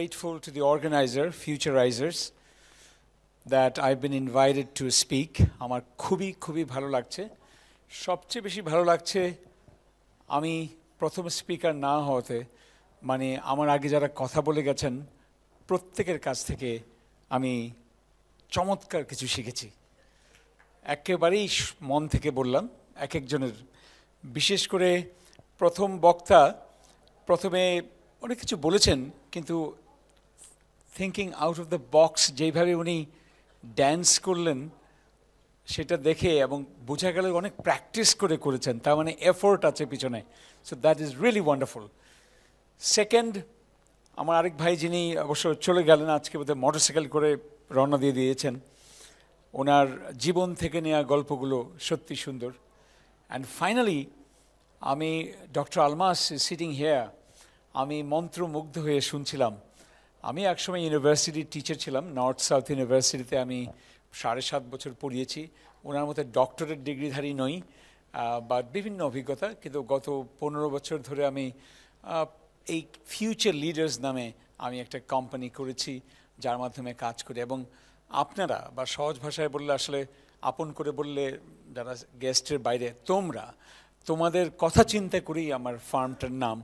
grateful to the organizer, Futurizers, that I've been invited to speak. আমার খুবই খুবই ভালো লাগছে সবচেয়ে বেশি ভালো লাগছে আমি প্রথম স্পিকার না হওয়াতে মানে আমার আগে যারা কথা বলে গেছেন প্রত্যেকের কাছ থেকে আমি চমৎকার কিছু শিখেছি একেবারেই মন থেকে বললাম এক একজনের বিশেষ করে প্রথম বক্তা প্রথমে অনেক কিছু বলেছেন কিন্তু thinking out of the box যেইভাবে উনি ড্যান্স করলেন সেটা দেখে এবং বোঝা গেল অনেক প্র্যাকটিস করে করেছেন তার মানে এফোর্ট আছে পিছনে so that is really wonderful second আমার আরেক ভাই যিনি অবশ্য চলে গেলেন আজকে বোধহয় মোটরসাইকেল করে রওনা দিয়ে দিয়েছেন ওনার জীবন থেকে নেওয়া গল্পগুলো সত্যি সুন্দর অ্যান্ড ফাইনালি আমি ডক্টর আলমাস সিটিং হেয়ার আমি মন্ত্রমুগ্ধ হয়ে শুনছিলাম আমি একসময় ইউনিভার্সিটির টিচার ছিলাম নর্থ সাউথ ইউনিভার্সিটিতে আমি সাড়ে সাত বছর পড়িয়েছি ওনার মতো ডক্টরেট ডিগ্রিধারী নই বা বিভিন্ন অভিজ্ঞতা কিন্তু গত পনেরো বছর ধরে আমি এই ফিউচার লিডার্স নামে আমি একটা কোম্পানি করেছি যার মাধ্যমে কাজ করি এবং আপনারা বা সহজ ভাষায় বললে আসলে আপন করে বললে যারা গেস্টের বাইরে তোমরা তোমাদের কথা চিন্তা করেই আমার ফার্মটার নাম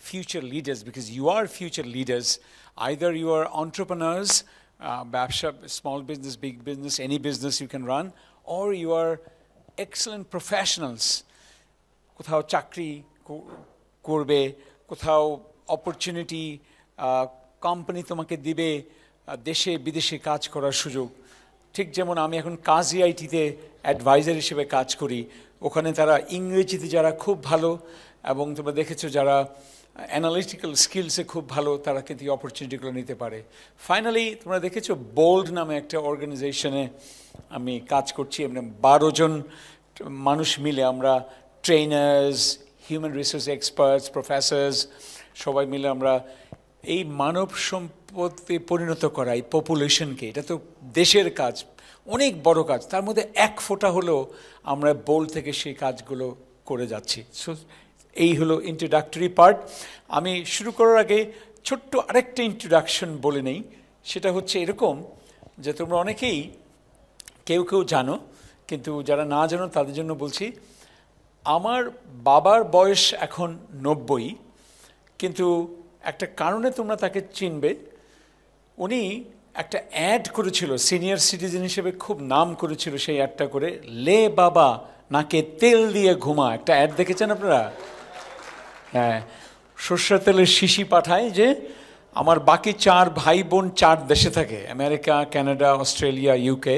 future leaders because you are future leaders. Either you are entrepreneurs, uh, small business, big business, any business you can run, or you are excellent professionals. কোথাও চাকরি করবে কোথাও অপরচুনিটি কোম্পানি তোমাকে dibe deshe বিদেশে কাজ করার সুযোগ ঠিক যেমন আমি এখন কাজই আইটিতে অ্যাডভাইজার হিসেবে কাজ করি ওখানে তারা ইংরেজিতে যারা খুব ভালো এবং তোমরা দেখেছো যারা অ্যানালিটিক্যাল স্কিলসে খুব ভালো তারা কিন্তু এই অপরচুনিটিগুলো নিতে পারে ফাইনালি তোমরা দেখেছো বোল্ড নামে একটা অর্গানাইজেশনে আমি কাজ করছি এমনি বারো জন মানুষ মিলে আমরা trainers human resource experts professors সবাই মিলে আমরা এই মানব সম্পদে পরিণত করা এই পপুলেশনকে এটা তো দেশের কাজ অনেক বড় কাজ তার মধ্যে এক ফোঁটা হলেও আমরা বোল থেকে সেই কাজগুলো করে যাচ্ছি সো এই হলো ইন্ট্রোডাক্টরি পার্ট আমি শুরু করার আগে ছোট্ট আরেকটা ইন্ট্রোডাকশন বলে নেই সেটা হচ্ছে এরকম যে তোমরা অনেকেই কেউ কেউ জানো কিন্তু যারা না জানো তাদের জন্য বলছি আমার বাবার বয়স এখন নব্বই কিন্তু একটা কারণে তোমরা তাকে চিনবে উনি একটা অ্যাড করেছিল সিনিয়র সিটিজেন হিসেবে খুব নাম করেছিল সেই অ্যাডটা করে লে বাবা নাকে তেল দিয়ে ঘুমা একটা অ্যাড দেখেছেন আপনারা হ্যাঁ সর্ষের তেলের শিশি পাঠায় যে আমার বাকি চার ভাই বোন চার দেশে থাকে আমেরিকা ক্যানাডা অস্ট্রেলিয়া ইউকে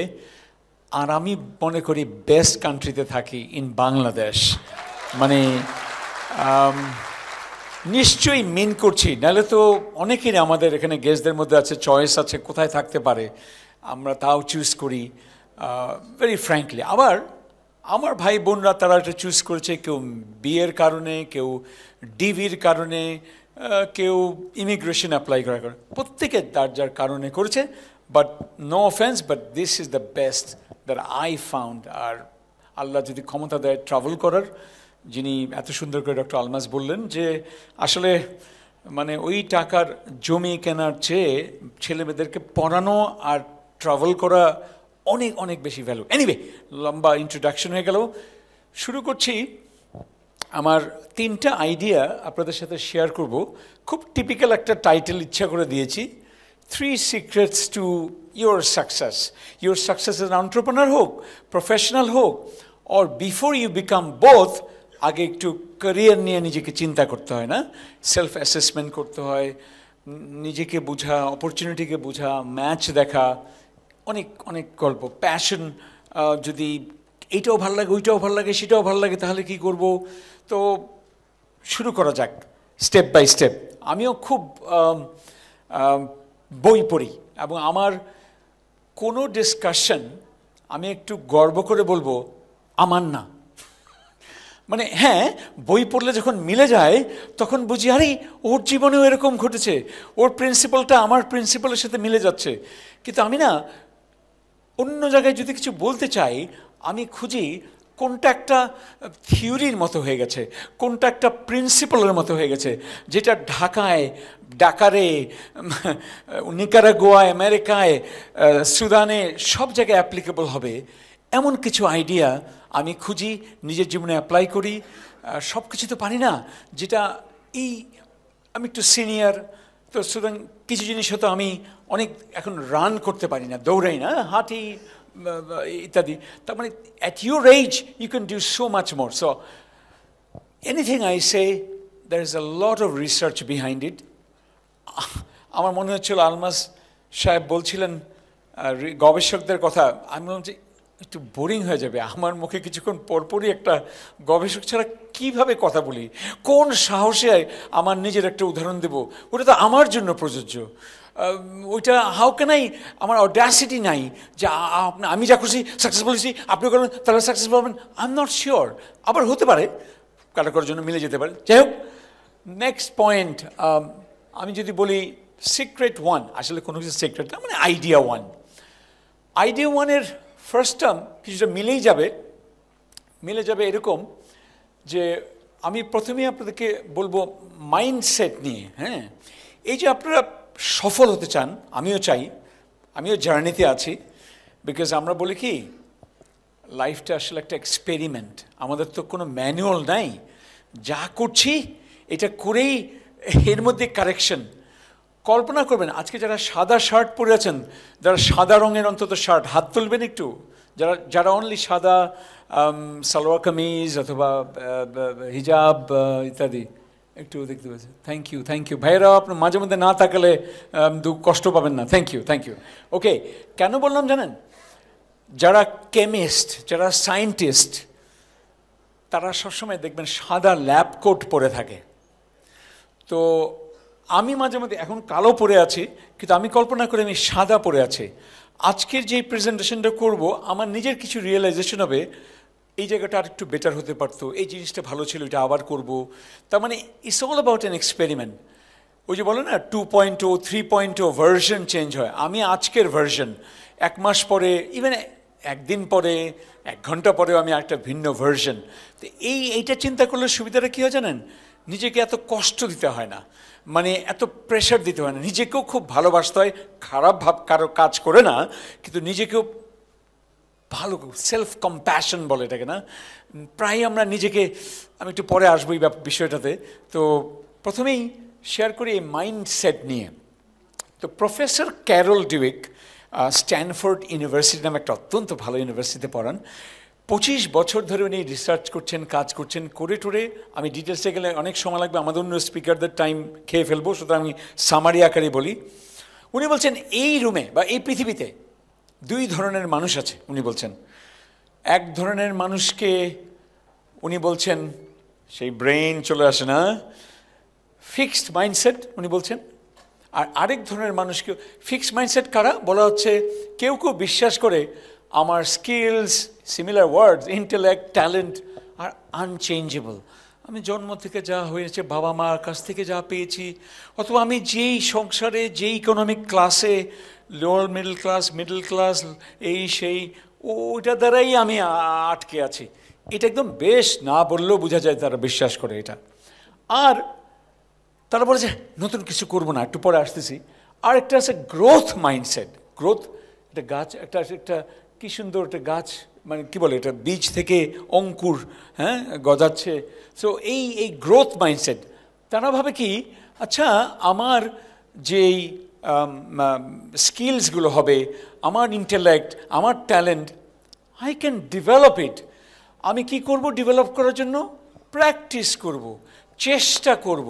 আর আমি মনে করি বেস্ট কান্ট্রিতে থাকি ইন বাংলাদেশ মানে নিশ্চয়ই মিন করছি নাহলে তো অনেকেরই আমাদের এখানে গেস্টদের মধ্যে আছে চয়েস আছে কোথায় থাকতে পারে আমরা তাও চুজ করি ভেরি ফ্র্যাঙ্কলি আবার আমার ভাই বোনরা তারা এটা চুজ করেছে কেউ বিয়ের কারণে কেউ ডিভির কারণে কেউ ইমিগ্রেশন অ্যাপ্লাই করা করে প্রত্যেকে তার যার কারণে করেছে but no offence but this is the best that I found আর আল্লাহ যদি ক্ষমতা দেয় ট্রাভেল করার যিনি এত সুন্দর করে ডক্টর আলমাস বললেন যে আসলে মানে ওই টাকার জমি কেনার চেয়ে ছেলেমেয়েদেরকে পড়ানো আর ট্রাভেল করা অনেক অনেক বেশি ভ্যালু এনিওয়ে লম্বা ইন্ট্রোডাকশন হয়ে গেল শুরু করছি আমার তিনটা আইডিয়া আপনাদের সাথে শেয়ার করব খুব টিপিক্যাল একটা টাইটেল ইচ্ছা করে দিয়েছি three secrets to your success your success as entrepreneur হোক প্রফেশনাল হোক or before you become both আগে একটু ক্যারিয়ার নিয়ে নিজেকে চিন্তা করতে হয় না সেলফ অ্যাসেসমেন্ট করতে হয় নিজেকে বোঝা অপরচুনিটিকে বোঝা ম্যাচ দেখা অনেক অনেক গল্প প্যাশন যদি এইটাও ভাল লাগে ওইটাও ভাল লাগে সেটাও ভাল লাগে তাহলে কি করব তো শুরু করা যাক স্টেপ বাই স্টেপ আমিও খুব বই পড়ি এবং আমার কোনো ডিসকাশন আমি একটু গর্ব করে বলবো আমার না মানে হ্যাঁ বই পড়লে যখন মিলে যায় তখন বুঝি আরে ওর জীবনেও এরকম ঘটেছে ওর প্রিন্সিপালটা আমার প্রিন্সিপালের সাথে মিলে যাচ্ছে কিন্তু আমি না অন্য জায়গায় যদি কিছু বলতে চাই আমি খুঁজি কোনটা একটা থিওরির মতো হয়ে গেছে কোনটা একটা প্রিন্সিপালের মতো হয়ে গেছে যেটা ঢাকায় ডাকারে নিকারাগোয়া আমেরিকায় সুদানে সব জায়গায় অ্যাপ্লিকেবল হবে এমন কিছু আইডিয়া আমি খুঁজি নিজের জীবনে অ্যাপ্লাই করি সব কিছু তো পারি না যেটা এই আমি একটু সিনিয়র তো সুতরাং কিছু জিনিস হয়তো আমি অনেক এখন রান করতে পারি না দৌড়াই না হাঁটি Uh, uh, ইত্যাদি তার মানে at your age you can do so much more so anything I say there is a lot of research behind it আমার মনে হচ্ছিল আলমাস সাহেব বলছিলেন গবেষকদের কথা আমি বললাম যে একটু বোরিং হয়ে যাবে আমার মুখে কিছুক্ষণ পরপরই একটা গবেষক ছাড়া কীভাবে কথা বলি কোন সাহসে আমার নিজের একটা উদাহরণ দেব ওটা তো আমার জন্য প্রযোজ্য ওইটা হাউ কেন আমার অডাসিটি নাই যে আমি যা খুশি সাকসেসফুল হয়েছি আপনি করবেন তাহলে সাকসেসফুল হবেন আই এম নট শিওর আবার হতে পারে কারোর জন্য মিলে যেতে পারে যাই হোক নেক্সট পয়েন্ট আমি যদি বলি সিক্রেট ওয়ান আসলে কোনো কিছু সিক্রেট না মানে আইডিয়া ওয়ান আইডিয়া ওয়ানের ফার্স্ট টার্ম কিছুটা মিলেই যাবে মিলে যাবে এরকম যে আমি প্রথমেই আপনাদেরকে বলবো মাইন্ডসেট নিয়ে হ্যাঁ এই যে আপনারা সফল হতে চান আমিও চাই আমিও জার্নিতে আছি বিকজ আমরা বলি কি লাইফটা আসলে একটা এক্সপেরিমেন্ট আমাদের তো কোনো ম্যানুয়াল নাই যা করছি এটা করেই এর মধ্যে কারেকশন কল্পনা করবেন আজকে যারা সাদা শার্ট পরে আছেন যারা সাদা রঙের অন্তত শার্ট হাত তুলবেন একটু যারা যারা অনলি সাদা সালোয়ার কামিজ অথবা হিজাব ইত্যাদি একটু দেখতে পাচ্ছি থ্যাংক ইউ থ্যাংক ইউ ভাইরা আপনার মাঝে মধ্যে না থাকলে কষ্ট পাবেন না thank you thank you okay কেন বললাম জানেন যারা কেমিস্ট যারা সায়েন্টিস্ট তারা সবসময় দেখবেন সাদা ল্যাব কোট পরে থাকে তো আমি মাঝে মধ্যে এখন কালো পরে আছি কিন্তু আমি কল্পনা করি আমি সাদা পরে আছি আজকের যে প্রেজেন্টেশনটা করব আমার নিজের কিছু রিয়েলাইজেশন হবে এই জায়গাটা আর একটু বেটার হতে পারতো এই জিনিসটা ভালো ছিল এটা আবার করব তার মানে it's all about an experiment ওই যে বলো না two point o three point o version change হয় আমি আজকের ভার্সন এক মাস পরে ইভেন একদিন পরে এক ঘন্টা পরেও আমি একটা ভিন্ন ভার্সন তো এই এইটা চিন্তা করলে সুবিধাটা কী হয় জানেন নিজেকে এত কষ্ট দিতে হয় না মানে এত প্রেশার দিতে হয় না নিজেকেও খুব ভালোবাসতে হয় খারাপ ভাব কারো কাজ করে না কিন্তু নিজেকেও ভালো সেলফ কম্প্যাশন বলে এটাকে না প্রায় আমরা নিজেকে আমি একটু পরে আসবো এই বিষয়টাতে তো প্রথমেই শেয়ার করি এই মাইন্ডসেট নিয়ে তো professor Carol Dweck Stanford University নামে একটা অত্যন্ত ভালো ইউনিভার্সিটিতে পড়ান পঁচিশ বছর ধরে উনি রিসার্চ করছেন কাজ করছেন করে টোরে আমি ডিটেলসে গেলে অনেক সময় লাগবে আমাদের অন্য স্পিকারদের টাইম খেয়ে ফেলবো সুতরাং আমি সামারি আকারে বলি উনি বলছেন এই রুমে বা এই পৃথিবীতে দুই ধরনের মানুষ আছে উনি বলছেন এক ধরনের মানুষকে উনি বলছেন সেই ব্রেন চলে আসে না ফিক্সড মাইন্ডসেট উনি বলছেন আর আরেক ধরনের মানুষকে ফিক্সড মাইন্ডসেট কারা বলা হচ্ছে কেউ কেউ বিশ্বাস করে আমার skills similar words intellect talent আর আনচেঞ্জেবল আমি জন্ম থেকে যা হয়েছে বাবা মার কাছ থেকে যা পেয়েছি অথবা আমি যেই সংসারে যে ইকোনমিক ক্লাসে lower middle class middle class এই সেই ওইটা দ্বারাই আমি আটকে আছি এটা একদম বেশ না বললেও বোঝা যায় তারা বিশ্বাস করে এটা আর তারা বলে যে নতুন কিছু করবো না একটু পরে আসতেছি আর একটা আছে গ্রোথ মাইন্ডসেট গ্রোথ একটা গাছ একটা একটা কী সুন্দর একটা গাছ মানে কি বলে এটা বীজ থেকে অঙ্কুর হ্যাঁ গজাচ্ছে সো এই এই গ্রোথ মাইন্ডসেট তারা ভাবে কি আচ্ছা আমার যেই স্কিলসগুলো হবে আমার ইন্টেলেক্ট আমার talent I can develop it আমি কি করব ডেভেলপ করার জন্য প্র্যাকটিস করব চেষ্টা করব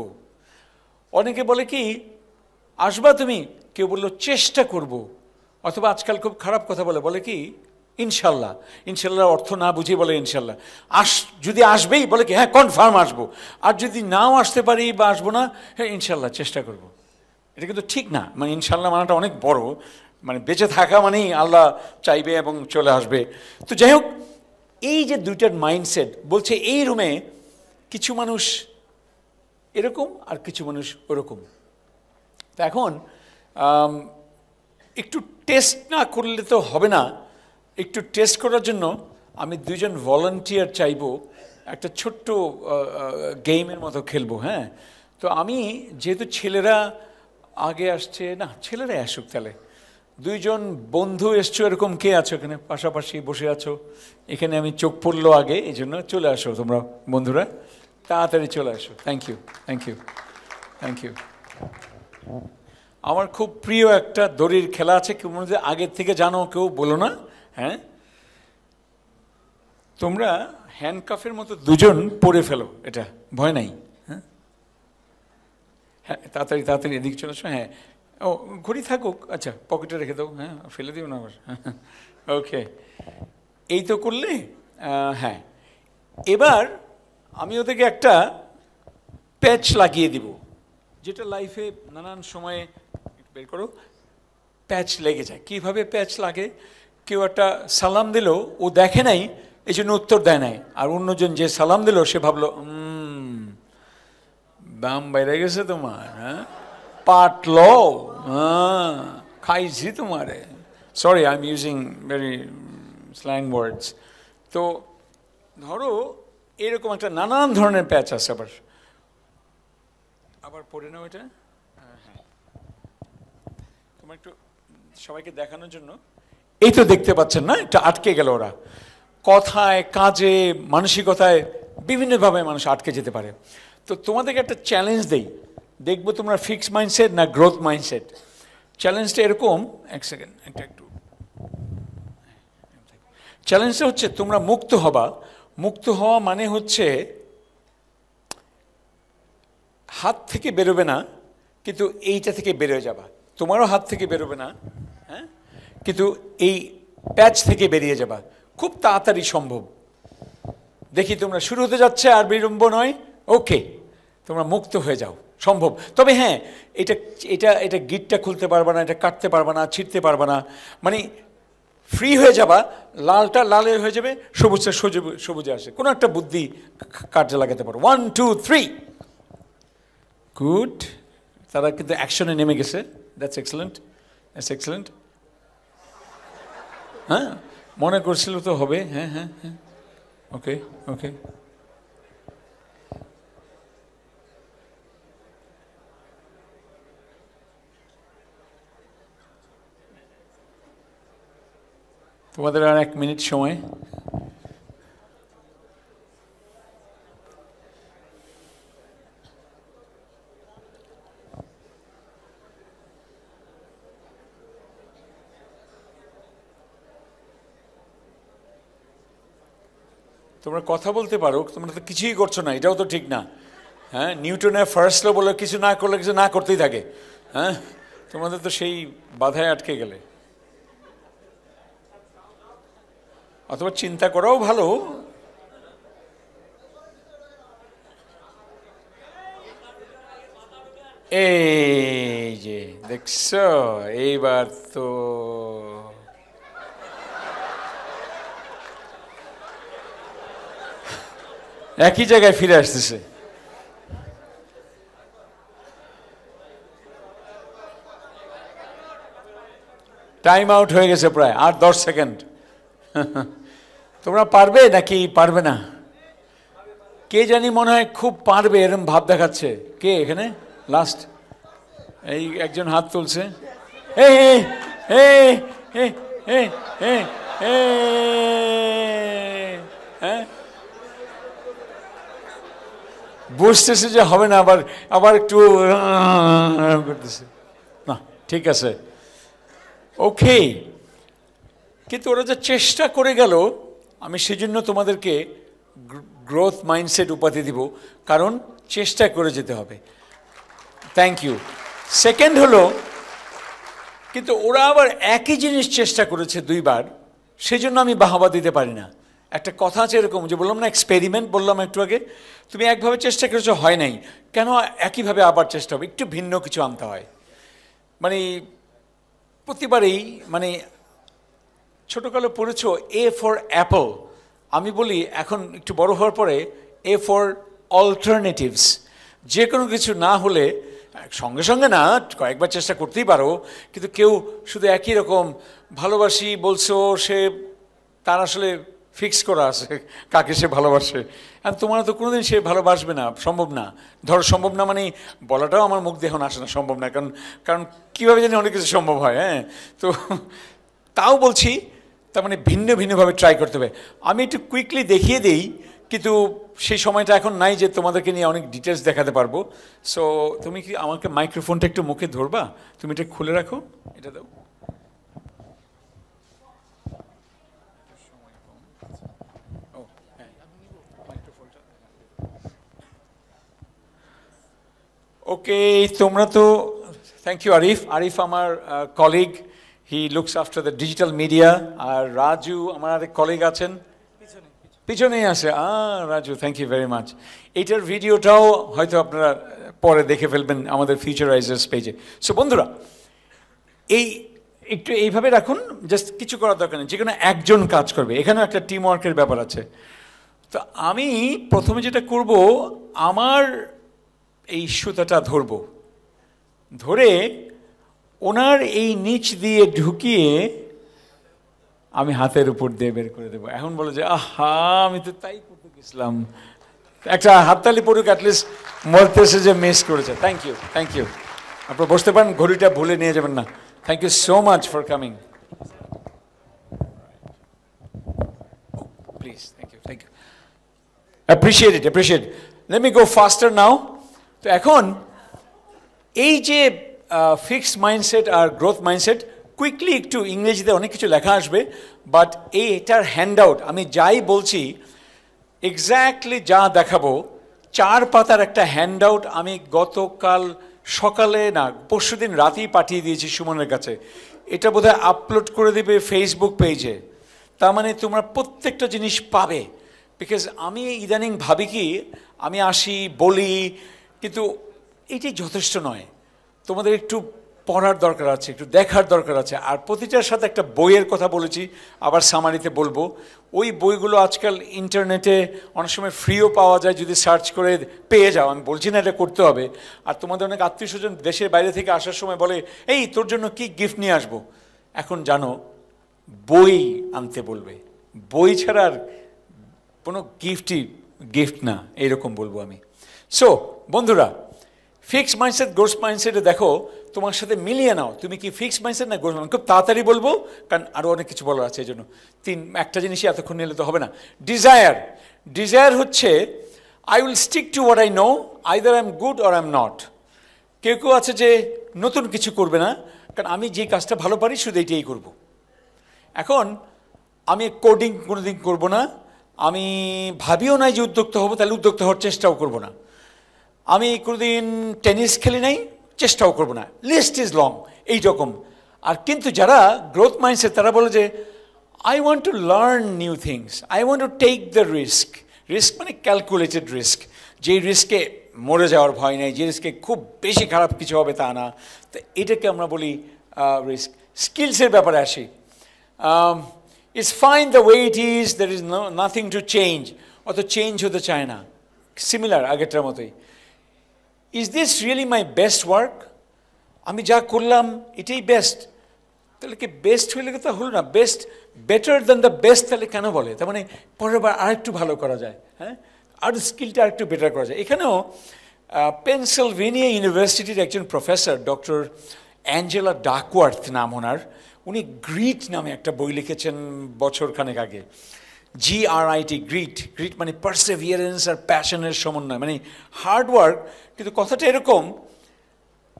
অনেকে বলে কি আসবা তুমি কেউ বললো চেষ্টা করব অথবা আজকাল খুব খারাপ কথা বলে বলে কি ইনশাল্লাহ ইনশাল্লাহ অর্থ না বুঝে বলে ইনশাল্লাহ আস যদি আসবেই বলে কি হ্যাঁ কনফার্ম আসবো আর যদি নাও আসতে পারি বা আসবো না হ্যাঁ ইনশাল্লাহ চেষ্টা করব। এটা কিন্তু ঠিক না মানে ইনশাল্লাহ মানাটা অনেক বড় মানে বেঁচে থাকা মানেই আল্লাহ চাইবে এবং চলে আসবে তো যাই হোক এই যে দুইটার মাইন্ডসেট বলছে এই রুমে কিছু মানুষ এরকম আর কিছু মানুষ ওরকম তো এখন একটু টেস্ট না করলে তো হবে না একটু টেস্ট করার জন্য আমি দুজন ভলেন্টিয়ার চাইব একটা ছোট্ট গেমের মতো খেলবো হ্যাঁ তো আমি যেহেতু ছেলেরা আগে আসছে না ছেলেরা আসুক তাহলে দুইজন বন্ধু এসছো এরকম কে আছো এখানে পাশাপাশি বসে আছো এখানে আমি চোখ পড়লো আগে এই জন্য চলে আসো তোমরা বন্ধুরা তাড়াতাড়ি চলে আসো thank you thank you thank you আমার খুব প্রিয় একটা দড়ির খেলা আছে কেউ মনে আগের থেকে জানো কেউ বলো না হ্যাঁ তোমরা হ্যান্ডকাফের মতো দুজন পরে ফেলো এটা ভয় নাই হ্যাঁ হ্যাঁ তাড়াতাড়ি তাড়াতাড়ি এদিকে চলে হ্যাঁ ও ঘড়ি থাকুক আচ্ছা পকেটে রেখে দাও হ্যাঁ ফেলে দিও না আবার হ্যাঁ, হ্যাঁ। ওকে এই তো করলে হ্যাঁ এবার আমি ওদেরকে একটা প্যাচ লাগিয়ে দিব যেটা লাইফে নানান সময়ে বের করো প্যাচ লেগে যায় কীভাবে প্যাচ লাগে কেউ একটা সালাম দিল ও দেখে নাই এই জন্য উত্তর দেয় নাই আর অন্যজন যে সালাম দিল সে ভাবলো দাম বাইরে গেছে তোমার হ্যাঁ পাটল হ্যাঁ, খাইছি তোমারে sorry I am using very slang words তো ধরো এরকম একটা নানান ধরনের প্যাচ আছে আবার আবার পড়ে নাও এটা হ্যাঁ, হ্যাঁ। তোমার একটু সবাইকে দেখানোর জন্য এই তো দেখতে পাচ্ছেন না এটা আটকে গেল ওরা কথায় কাজে মানসিকতায় বিভিন্নভাবে মানুষ আটকে যেতে পারে তো তোমাদেরকে একটা চ্যালেঞ্জ দেই দেখবো তোমরা ফিক্সড মাইন্ডসেট না গ্রোথ মাইন্ডসেট চ্যালেঞ্জটা এরকম এক সেকেন্ড একটা একটু চ্যালেঞ্জটা হচ্ছে তোমরা মুক্ত হবা মুক্ত হওয়া মানে হচ্ছে হাত থেকে বেরোবে না কিন্তু এইটা থেকে বেরোয় যাবা তোমারও হাত থেকে বেরোবে না কিন্তু এই প্যাচ থেকে বেরিয়ে যাবা খুব তাড়াতাড়ি সম্ভব দেখি তোমরা শুরু হতে যাচ্ছে আর বিলম্ব নয় ওকে তোমরা মুক্ত হয়ে যাও সম্ভব তবে হ্যাঁ এটা এটা এটা গিটটা খুলতে পারবে না এটা কাটতে পারবে না ছিঁড়তে পারবে না মানে ফ্রি হয়ে যাবা লালটা লালের হয়ে যাবে সবুজটা সবুজ সবুজে আসে কোনো একটা বুদ্ধি কাজে লাগাতে পারো ওয়ান টু থ্রি গুড তারা কিন্তু অ্যাকশনে নেমে গেছে দ্যাটস এক্সেলেন্ট দ্যাটস এক্সেলেন্ট হ্যাঁ মনে করছিল তো হবে হ্যাঁ হ্যাঁ হ্যাঁ ওকে ওকে তোমাদের আর এক মিনিট সময় তোমরা কথা বলতে পারো তোমরা তো কিছুই করছো না এটাও তো ঠিক না হ্যাঁ নিউটনের ফার্স্ট ল বলে কিছু না করলে কিছু না করতেই থাকে হ্যাঁ তোমাদের তো সেই বাধায় আটকে গেলে অথবা চিন্তা করাও ভালো এই যে দেখছ এইবার তো একই জায়গায় ফিরে আসতেছে টাইম আউট হয়ে গেছে প্রায় আর দশ সেকেন্ড তোমরা পারবে নাকি পারবে না কে জানি মনে হয় খুব পারবে এরম ভাব দেখাচ্ছে কে এখানে লাস্ট এই একজন হাত তুলছে এ এ এ এ এ এ বুঝতেছে যে হবে না আবার আবার একটু করতেছে না ঠিক আছে ওকে কিন্তু ওরা যে চেষ্টা করে গেল আমি সেজন্য তোমাদেরকে গ্রোথ মাইন্ডসেট উপাধি দিব কারণ চেষ্টা করে যেতে হবে থ্যাংক ইউ সেকেন্ড হলো কিন্তু ওরা আবার একই জিনিস চেষ্টা করেছে দুইবার সেজন্য আমি বাহাবা দিতে পারি না একটা কথা আছে এরকম যে বললাম না এক্সপেরিমেন্ট বললাম একটু আগে তুমি একভাবে চেষ্টা করেছো হয় নাই কেন একইভাবে আবার চেষ্টা হবে একটু ভিন্ন কিছু আনতে হয় মানে প্রতিবারেই মানে ছোটোকালে পড়েছ এ ফর অ্যাপল আমি বলি এখন একটু বড় হওয়ার পরে এ ফর অল্টারনেটিভস যে কোনো কিছু না হলে সঙ্গে সঙ্গে না কয়েকবার চেষ্টা করতেই পারো কিন্তু কেউ শুধু একই রকম ভালোবাসি বলছো সে তার আসলে ফিক্স করা আছে কাকে সে ভালোবাসে আর তোমার তো কোনোদিন সে ভালোবাসবে না সম্ভব না ধরো সম্ভব না মানে বলাটাও আমার মুখ দেহন আসে না সম্ভব না কারণ কারণ কীভাবে জানি অনেক কিছু সম্ভব হয় হ্যাঁ তো তাও বলছি তার মানে ভিন্ন ভিন্নভাবে ট্রাই করতে হবে আমি একটু কুইকলি দেখিয়ে দিই কিন্তু সেই সময়টা এখন নাই যে তোমাদেরকে নিয়ে অনেক ডিটেলস দেখাতে পারবো সো তুমি কি আমাকে মাইক্রোফোনটা একটু মুখে ধরবা তুমি এটা খুলে রাখো এটা দাও ওকে তোমরা তো থ্যাংক ইউ আরিফ আরিফ আমার colleague he looks after the digital media আর রাজু আমার আরেক কলিগ আছেন পিছনেই আছে আ Raju thank you very much এইটার ভিডিওটাও হয়তো আপনারা পরে দেখে ফেলবেন আমাদের ফিউচারাইজার্স পেজে সো বন্ধুরা এই একটু এইভাবে রাখুন জাস্ট কিছু করার দরকার নেই যেখানে একজন কাজ করবে এখানে একটা টিম ওয়ার্কের ব্যাপার আছে তো আমি প্রথমে যেটা করব আমার এই সুতাটা ধরব ধরে ওনার এই নিচ দিয়ে ঢুকিয়ে আমি হাতের উপর দিয়ে বের করে দেবো এখন বলো যে আহা আমি তো তাই করতে গেছিলাম একটা হাততালি পড়ুক অ্যাটলিস্ট এসে যে মিস করেছে থ্যাংক ইউ থ্যাংক ইউ আপনার বসতে পারেন ঘড়িটা ভুলে নিয়ে যাবেন না thank you so much for coming please thank you thank you appreciate it appreciate let me go faster now তো এখন এই যে ফিক্সড মাইন্ডসেট আর গ্রোথ মাইন্ডসেট কুইকলি একটু ইংরেজিতে অনেক কিছু লেখা আসবে বাট এই এটার হ্যান্ড আউট আমি যাই বলছি এক্স্যাক্টলি যা দেখাবো চার পাতার একটা হ্যান্ড আউট আমি গতকাল সকালে না পরশু দিন রাতেই পাঠিয়ে দিয়েছি সুমনের কাছে এটা বোধহয় আপলোড করে দেবে ফেসবুক পেজে তার মানে তোমরা প্রত্যেকটা জিনিস পাবে বিকজ আমি ইদানিং ভাবি কি আমি আসি বলি কিন্তু এটি যথেষ্ট নয় তোমাদের একটু পড়ার দরকার আছে একটু দেখার দরকার আছে আর প্রতিটার সাথে একটা বইয়ের কথা বলেছি আবার সামারিতে বলবো ওই বইগুলো আজকাল ইন্টারনেটে অনেক সময় ফ্রিও পাওয়া যায় যদি সার্চ করে পেয়ে যাও আমি বলছি না এটা করতে হবে আর তোমাদের অনেক আত্মীয় স্বজন দেশের বাইরে থেকে আসার সময় বলে এই তোর জন্য কি গিফট নিয়ে আসবো এখন জানো বই আনতে বলবে বই ছাড়া আর কোনো গিফটই গিফট না এরকম বলবো আমি সো বন্ধুরা ফিক্সড মাইন্ডসেট গ্রোথ মাইন্ডসেটে দেখো তোমার সাথে মিলিয়ে নাও তুমি কি ফিক্সড মাইন্ডসেট না গ্রোথ খুব তাড়াতাড়ি বলবো কারণ আরও অনেক কিছু বলার আছে এই জন্য তিন একটা জিনিসই এতক্ষণ নিলে তো হবে না ডিজায়ার ডিজায়ার হচ্ছে I will stick to what I know either I am good or I am not কেউ কেউ আছে যে নতুন কিছু করবে না কারণ আমি যে কাজটা ভালো পারি শুধু এইটাই করব। এখন আমি কোডিং কোনো দিন করবো না আমি ভাবিও নাই যে উদ্যোক্তা হবো তাহলে উদ্যোক্তা হওয়ার চেষ্টাও করবো না আমি কোনোদিন টেনিস খেলি নাই চেষ্টাও করব না লিস্ট ইজ লং এই রকম আর কিন্তু যারা গ্রোথ মাইন্ডসে তারা বলে যে I want to learn new things I want to take the risk risk মানে ক্যালকুলেটেড রিস্ক যেই রিস্কে মরে যাওয়ার ভয় নেই যে রিস্কে খুব বেশি খারাপ কিছু হবে তা না তো এটাকে আমরা বলি রিস্ক স্কিলসের ব্যাপারে আসি it's fine the way it is there is nothing to change অত চেঞ্জ হতে চায় না সিমিলার আগেরটার মতোই is this really my best work আমি যা করলাম এটাই বেস্ট তাহলে কি বেস্ট হইলে তো হলো না best better than the best তাহলে কেন বলে তার মানে পরের বার আরেকটু ভালো করা যায় হ্যাঁ আর স্কিলটা আরেকটু বেটার করা যায় এখানেও পেনসিলভেনিয়া ইউনিভার্সিটির একজন প্রফেসর ডক্টর অ্যাঞ্জেলা ডাকওয়ার্থ নাম ওনার উনি গ্রিট নামে একটা বই লিখেছেন বছরখানেক আগে জিআরআইটি গ্রিট গ্রিট মানে পারসেভিয়ারেন্স আর প্যাশনের সমন্বয় মানে হার্ডওয়ার্ক কিন্তু কথাটা এরকম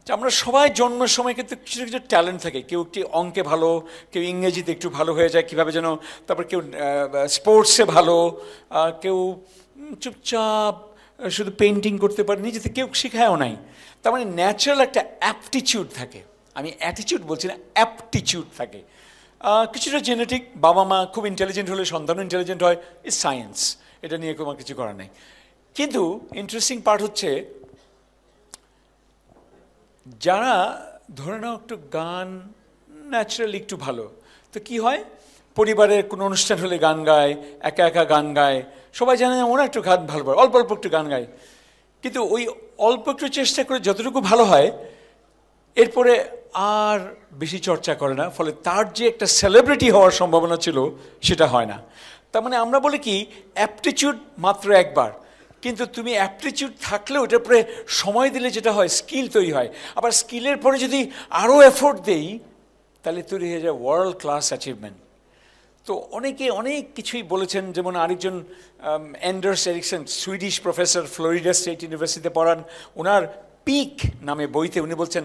যে আমরা সবাই জন্মের সময় কিন্তু কিছু কিছু ট্যালেন্ট থাকে কেউ একটি অঙ্কে ভালো কেউ ইংরেজিতে একটু ভালো হয়ে যায় কীভাবে যেন তারপর কেউ স্পোর্টসে ভালো কেউ চুপচাপ শুধু পেন্টিং করতে পারে নিজেতে কেউ শেখায়ও নাই তার মানে ন্যাচারাল একটা অ্যাপটিচিউড থাকে আমি অ্যাটিচিউড বলছি না অ্যাপটিচিউড থাকে কিছুটা জেনেটিক বাবা মা খুব ইন্টেলিজেন্ট হলে সন্তানও ইন্টেলিজেন্ট হয় ইজ সায়েন্স এটা নিয়ে কোনো কিছু করার নেই কিন্তু ইন্টারেস্টিং পার্ট হচ্ছে যারা ধরে নাও একটু গান ন্যাচারালি একটু ভালো তো কি হয় পরিবারের কোনো অনুষ্ঠান হলে গান গায় একা একা গান গায় সবাই জানে ওরা একটু গান ভালো পারে অল্প অল্প একটু গান গায় কিন্তু ওই অল্প একটু চেষ্টা করে যতটুকু ভালো হয় এরপরে আর বেশি চর্চা করে না ফলে তার যে একটা সেলিব্রিটি হওয়ার সম্ভাবনা ছিল সেটা হয় না তার মানে আমরা বলি কি অ্যাপটিচিউড মাত্র একবার কিন্তু তুমি অ্যাপটিচিউড থাকলেও এটার পরে সময় দিলে যেটা হয় স্কিল তৈরি হয় আবার স্কিলের পরে যদি আরও এফোর্ট দেই তাহলে তৈরি হয়ে যায় ওয়ার্ল্ড ক্লাস অ্যাচিভমেন্ট তো অনেকে অনেক কিছুই বলেছেন যেমন আরেকজন Anders Ericsson Swedish professor Florida State ইউনিভার্সিটিতে পড়ান ওনার পিক নামে বইতে উনি বলছেন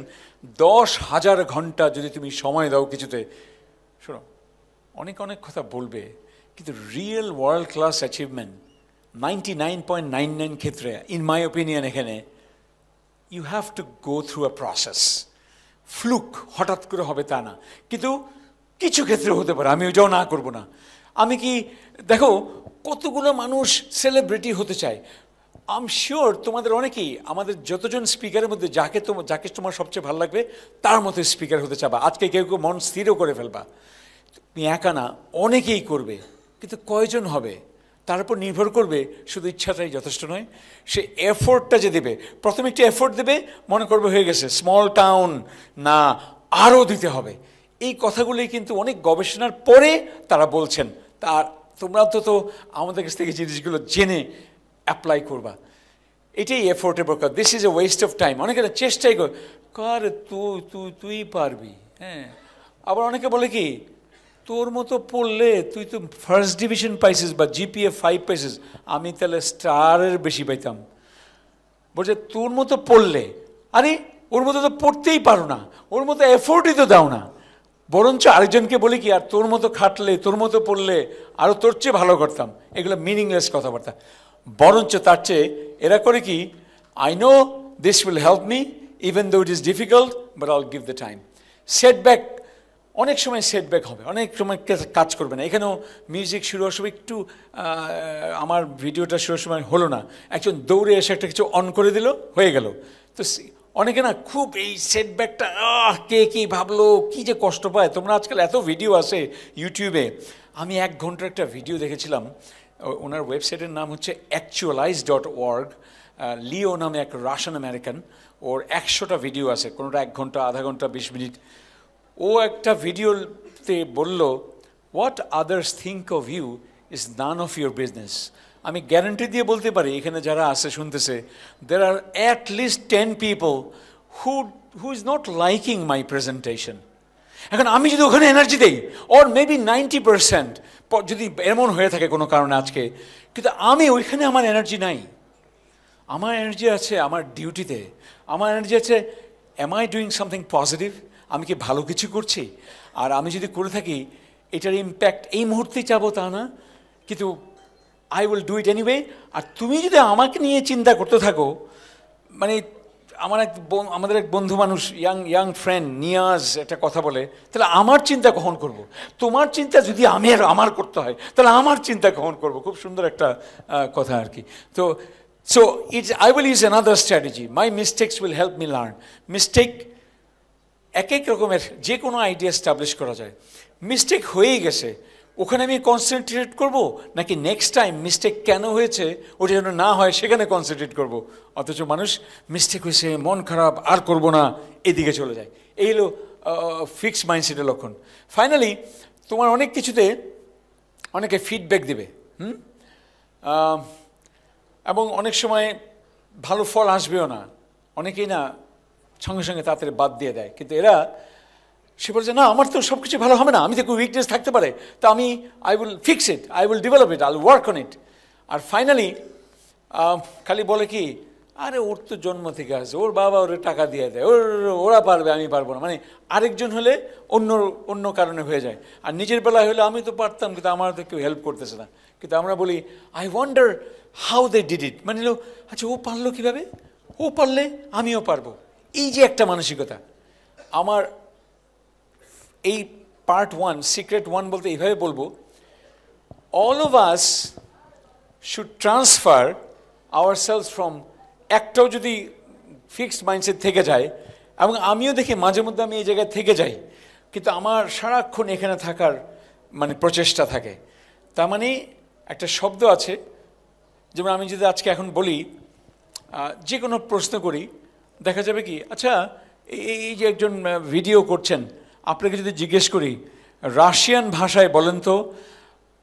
দশ হাজার ঘন্টা যদি তুমি সময় দাও কিছুতে শোনো অনেক অনেক কথা বলবে কিন্তু real world class achievement ninety nine point nine nine ক্ষেত্রে ইন মাই ওপিনিয়ন এখানে you have to go through a process fluke হঠাৎ করে হবে তা না কিন্তু কিছু ক্ষেত্রে হতে পারে আমি ওইটাও না করব না আমি কি দেখো কতগুলো মানুষ সেলিব্রিটি হতে চায় আম শিওর তোমাদের অনেকেই আমাদের যতজন স্পিকারের মধ্যে যাকে তোমার যাকে তোমার সবচেয়ে ভালো লাগবে তার মতো স্পিকার হতে চাবা আজকে কেউ কেউ মন স্থিরও করে ফেলবা তুমি একা না অনেকেই করবে কিন্তু কয়জন হবে তার উপর নির্ভর করবে শুধু ইচ্ছাটাই যথেষ্ট নয় সে এফোর্টটা যে দেবে প্রথমে একটি এফোর্ট দেবে মনে করবে হয়ে গেছে স্মল টাউন না আরও দিতে হবে এই কথাগুলি কিন্তু অনেক গবেষণার পরে তারা বলছেন তার তোমরা অন্তত আমাদের কাছ থেকে জিনিসগুলো জেনে অ্যাপ্লাই করবা এটাই এফোর্টের প্রকার this is a waste of time অনেকের চেষ্টাই কর কার তুই তুই পারবি হ্যাঁ আবার অনেকে বলে কি তোর মতো পড়লে তুই তো ফার্স্ট ডিভিশন পাইছিস বা জিপিএ ফাইভ পাইছিস আমি তাহলে স্টারের বেশি পাইতাম বলছে তোর মতো পড়লে আরে ওর মতো তো পড়তেই পারো না ওর মতো এফোর্টই তো দাও না বরঞ্চ আরেকজনকে বলি কি আর তোর মতো খাটলে তোর মতো পড়লে আরও তোর চেয়ে ভালো করতাম এগুলো মিনিংলেস কথাবার্তা বরঞ্চ তার চেয়ে এরা করে কি I know this will help me even though it is difficult but I'll give the time setback অনেক সময় সেটব্যাক হবে অনেক সময় কাজ করবে না এখানেও মিউজিক শুরু হওয়ার সময় একটু আমার ভিডিওটা শুরু সময় হলো না একজন দৌড়ে এসে একটা কিছু অন করে দিল হয়ে গেল তো অনেকে না খুব এই সেটব্যাকটা আহ কে কী ভাবলো কী যে কষ্ট পায় তোমরা আজকাল এত ভিডিও আছে ইউটিউবে আমি এক ঘন্টার একটা ভিডিও দেখেছিলাম ওনার ওয়েবসাইটের নাম হচ্ছে অ্যাকচুয়ালাইজ ডট ওয়ার্গ লিও নামে এক রাশিয়ান আমেরিকান ওর একশোটা ভিডিও আছে কোনোটা এক ঘন্টা আধা ঘন্টা বিশ মিনিট ও একটা ভিডিওতে বলল what others think of you is none of your business আমি গ্যারান্টি দিয়ে বলতে পারি এখানে যারা আছে শুনতেছে দের আর at least ten people who who is not liking my presentation এখন আমি যদি ওখানে এনার্জি দেই অর মেবি নাইনটি পার্সেন্ট যদি এমন হয়ে থাকে কোনো কারণে আজকে কিন্তু আমি ওইখানে আমার এনার্জি নাই আমার এনার্জি আছে আমার ডিউটিতে আমার এনার্জি আছে am I doing something positive আমি কি ভালো কিছু করছি আর আমি যদি করে থাকি এটার ইম্প্যাক্ট এই মুহূর্তে চাব তা না কিন্তু I will do it anyway আর তুমি যদি আমাকে নিয়ে চিন্তা করতে থাকো মানে আমার এক আমাদের এক বন্ধু মানুষ ইয়াং ইয়াং ফ্রেন্ড নিয়াজ একটা কথা বলে তাহলে আমার চিন্তা কখন করব। তোমার চিন্তা যদি আমি আর আমার করতে হয় তাহলে আমার চিন্তা কখন করব। খুব সুন্দর একটা কথা আর কি তো so it's I will use another strategy my mistakes will help me learn mistake এক এক রকমের যে কোনো আইডিয়া স্টাবলিশ করা যায় মিস্টেক হয়েই গেছে ওখানে আমি কনসেন্ট্রেট করব নাকি নেক্সট টাইম মিস্টেক কেন হয়েছে ওটা যেন না হয় সেখানে কনসেন্ট্রেট করব। অথচ মানুষ মিস্টেক হয়েছে মন খারাপ আর করব না এদিকে চলে যায় এই হলো ফিক্সড মাইন্ডসেটের লক্ষণ ফাইনালি তোমার অনেক কিছুতে অনেকে ফিডব্যাক দেবে হুম এবং অনেক সময় ভালো ফল আসবেও না অনেকেই না সঙ্গে সঙ্গে তাড়াতাড়ি বাদ দিয়ে দেয় কিন্তু এরা সে বলছে না আমার তো সব কিছু ভালো হবে না আমি তো উইকনেস থাকতে পারে তো আমি I will fix it I will develop it I will work on it আর ফাইনালি খালি বলে কি আরে ওর তো জন্ম থেকে আসে ওর বাবা ওর টাকা দিয়ে দেয় ওর ওরা পারবে আমি পারবো না মানে আরেকজন হলে অন্য অন্য কারণে হয়ে যায় আর নিজের বেলায় হলে আমি তো পারতাম কিন্তু আমার তো কেউ হেল্প করতেছে না কিন্তু আমরা বলি I wonder how they did it মানে আচ্ছা ও পারলো কীভাবে ও পারলে আমিও পারবো এই যে একটা মানসিকতা আমার এই পার্ট ওয়ান সিক্রেট ওয়ান বলতে এইভাবে বলবো all of us should transfer our cells from একটাও যদি ফিক্সড মাইন্ডসেট থেকে যায় এবং আমিও দেখি মাঝে মধ্যে আমি এই জায়গায় থেকে যাই কিন্তু আমার সারাক্ষণ এখানে থাকার মানে প্রচেষ্টা থাকে তার মানে একটা শব্দ আছে যেমন আমি যদি আজকে এখন বলি যে কোনো প্রশ্ন করি দেখা যাবে কি আচ্ছা এই যে একজন ভিডিও করছেন আপনাকে যদি জিজ্ঞেস করি রাশিয়ান ভাষায় বলেন তো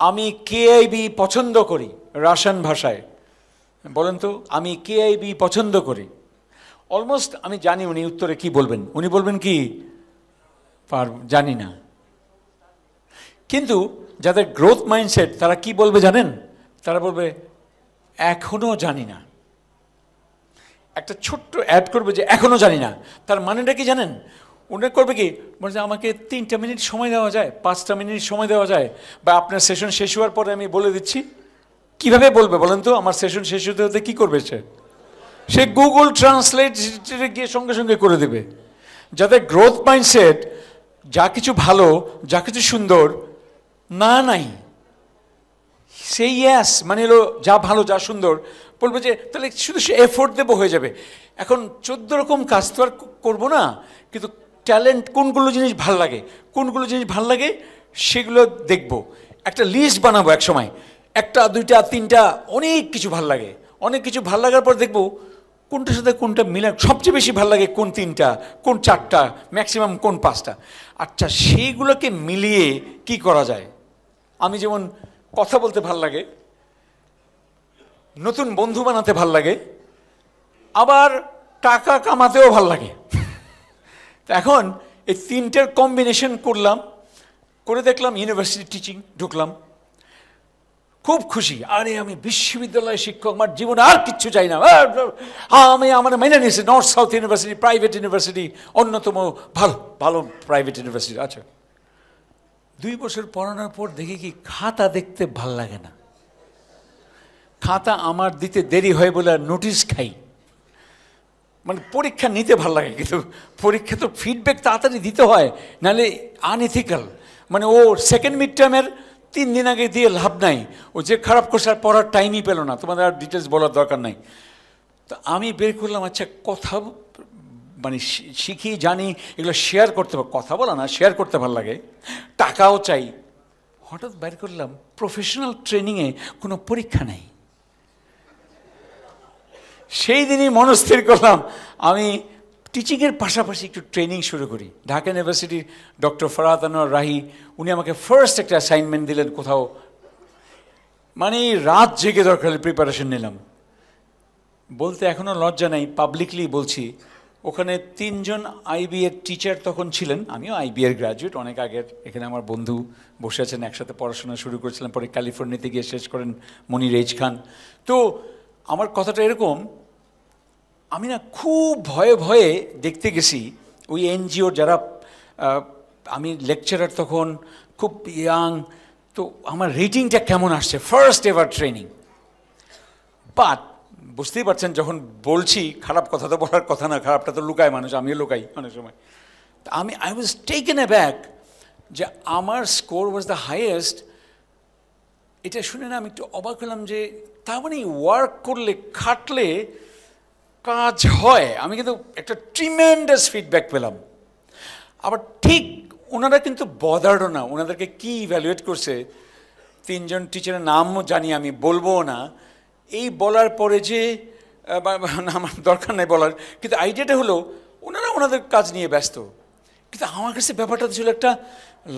আমি কেআইবি পছন্দ করি রাশিয়ান ভাষায় বলেন তো আমি কেআইবি পছন্দ করি অলমোস্ট আমি জানি উনি উত্তরে কি বলবেন উনি বলবেন কি পার জানি না কিন্তু যাদের গ্রোথ মাইন্ডসেট তারা কি বলবে জানেন তারা বলবে এখনও জানি না একটা ছোট্ট অ্যাড করবে যে এখনও জানি না তার মানেটা কি জানেন উনি করবে কি বলছে আমাকে তিনটা মিনিট সময় দেওয়া যায় পাঁচটা মিনিট সময় দেওয়া যায় বা আপনার সেশন শেষ হওয়ার পরে আমি বলে দিচ্ছি কিভাবে বলবে বলেন তো আমার সেশন শেষ হতে হতে কী করবে সে সে গুগল ট্রান্সলেট গিয়ে সঙ্গে সঙ্গে করে দেবে যাদের গ্রোথ মাইন্ডসেট যা কিছু ভালো যা কিছু সুন্দর না নাই সেই ইয়াস মানে হলো যা ভালো যা সুন্দর বলবে যে তাহলে শুধু সে এফোর্ট দেবো হয়ে যাবে এখন চোদ্দ রকম কাজ তো আর করবো না কিন্তু ট্যালেন্ট কোনগুলো জিনিস ভাল লাগে কোনগুলো জিনিস ভাল লাগে সেগুলো দেখব একটা লিস্ট বানাবো এক সময় একটা দুইটা তিনটা অনেক কিছু ভাল লাগে অনেক কিছু ভাল লাগার পর দেখব কোনটার সাথে কোনটা মিলে সবচেয়ে বেশি ভাল লাগে কোন তিনটা কোন চারটা ম্যাক্সিমাম কোন পাঁচটা আচ্ছা সেইগুলোকে মিলিয়ে কি করা যায় আমি যেমন কথা বলতে ভাল লাগে নতুন বন্ধু বানাতে ভাল লাগে আবার টাকা কামাতেও ভাল লাগে এখন এই তিনটের কম্বিনেশন করলাম করে দেখলাম ইউনিভার্সিটি টিচিং ঢুকলাম খুব খুশি আরে আমি বিশ্ববিদ্যালয়ের শিক্ষক আমার জীবনে আর কিচ্ছু চাই না হ্যাঁ, আমি আমার মেনে নিয়েছি North South University private university অন্যতম ভালো ভালো প্রাইভেট ইউনিভার্সিটি আছে দুই বছর পড়ানোর পর দেখি কি খাতা দেখতে ভাল লাগে না খাতা আমার দিতে দেরি হয় বলে নোটিশ খাই মানে পরীক্ষা নিতে ভাল লাগে কিন্তু পরীক্ষা তো ফিডব্যাক তাড়াতাড়ি দিতে হয় নাহলে আনএথিক্যাল মানে ও সেকেন্ড মিড টার্মের তিন দিন আগে দিয়ে লাভ নাই ও যে খারাপ করছে আর পড়ার টাইমই পেলো না তোমাদের আর ডিটেলস বলার দরকার নাই তো আমি বের করলাম আচ্ছা কথা মানে শিখি জানি এগুলো শেয়ার করতে কথা বলা না শেয়ার করতে ভাল লাগে টাকাও চাই হঠাৎ বের করলাম প্রফেশনাল ট্রেনিংয়ে কোনো পরীক্ষা নেই সেই দিনই মনস্থির করলাম আমি টিচিংয়ের পাশাপাশি একটু ট্রেনিং শুরু করি ঢাকা ইউনিভার্সিটির ডক্টর ফরাত আনোয়ার রাহি উনি আমাকে ফার্স্ট একটা অ্যাসাইনমেন্ট দিলেন কোথাও মানে রাত জেগে দরকার প্রিপারেশন নিলাম বলতে এখনও লজ্জা নাই পাবলিকলি বলছি ওখানে তিনজন আইবিএর এর টিচার তখন ছিলেন আমিও আইবিএর এর গ্রাজুয়েট অনেক আগের এখানে আমার বন্ধু বসে আছেন একসাথে পড়াশোনা শুরু করেছিলাম পরে ক্যালিফোর্নিয়াতে গিয়ে শেষ করেন মনির এইজ খান তো আমার কথাটা এরকম আমি না খুব ভয়ে ভয়ে দেখতে গেছি ওই এনজিওর যারা আমি লেকচারার তখন খুব ইয়াং তো আমার রেটিংটা কেমন আসছে ফার্স্ট এভার ট্রেনিং বাট বুঝতেই পারছেন যখন বলছি খারাপ কথা তো বলার কথা না খারাপটা তো লুকায় মানুষ আমিও লুকাই অনেক সময় আমি I was taken aback যে আমার স্কোর ওয়াজ দ্য হাইয়েস্ট এটা শুনে না আমি একটু অবাক হলাম যে তার মানে ওয়ার্ক করলে খাটলে কাজ হয় আমি কিন্তু একটা ট্রিমেন্ডাস ফিডব্যাক পেলাম আবার ঠিক ওনারা কিন্তু বদারও না ওনাদেরকে কী ইভ্যালুয়েট করছে তিনজন টিচারের নামও জানি আমি বলবো না এই বলার পরে যে আমার দরকার নেই বলার কিন্তু আইডিয়াটা হলো ওনারা ওনাদের কাজ নিয়ে ব্যস্ত কিন্তু আমার কাছে ব্যাপারটা ছিল একটা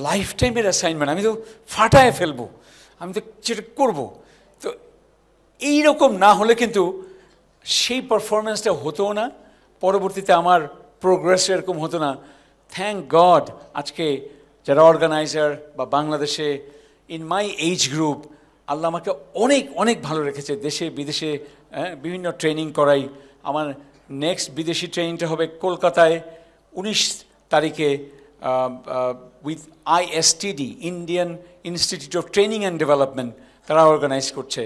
লাইফ টাইমের অ্যাসাইনমেন্ট আমি তো ফাটায় ফেলবো আমি তো সেটা করবো তো এইরকম না হলে কিন্তু সেই পারফরমেন্সটা হতো না পরবর্তীতে আমার প্রোগ্রেস এরকম হতো না থ্যাংক গড আজকে যারা অর্গানাইজার বা বাংলাদেশে in my age group Allah আমাকে অনেক অনেক ভালো রেখেছে দেশে বিদেশে হ্যাঁ, বিভিন্ন ট্রেনিং করাই আমার নেক্সট বিদেশি ট্রেনিংটা হবে কলকাতায় উনিশ তারিখে Um, uh, with ISTD, Indian Institute of Training and Development তারা অর্গানাইজ করছে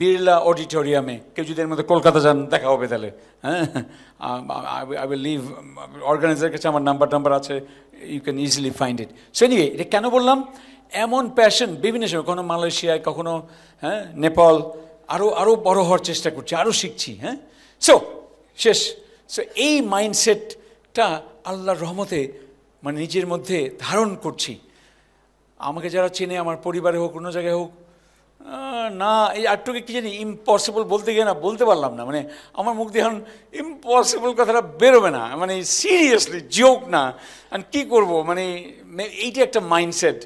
বিড়লা অডিটোরিয়ামে কেউ যদি এর মধ্যে কলকাতা যান দেখা হবে তাহলে হ্যাঁ আই উইল লিভ অর্গানাইজারের কাছে আমার নাম্বার টাম্বার আছে you can easily find it so anyway এটা কেন বললাম এমন প্যাশন বিভিন্ন সময় কখনো মালয়েশিয়ায় কখনো হ্যাঁ নেপাল আরও আরও বড় হওয়ার চেষ্টা করছি আরও শিখছি হ্যাঁ সো শেষ সো এই মাইন্ডসেটটা আল্লাহর রহমতে মানে নিজের মধ্যে ধারণ করছি আমাকে যারা চেনে আমার পরিবারে হোক অন্য জায়গায় হোক না এই আটটুকে কী জানি ইম্পসিবল বলতে গিয়ে না বলতে পারলাম না মানে আমার মুখ দিয়ে এখন ইম্পসিবল কথাটা বেরোবে না মানে সিরিয়াসলি জোক না আর কী করব মানে এইটি একটা মাইন্ডসেট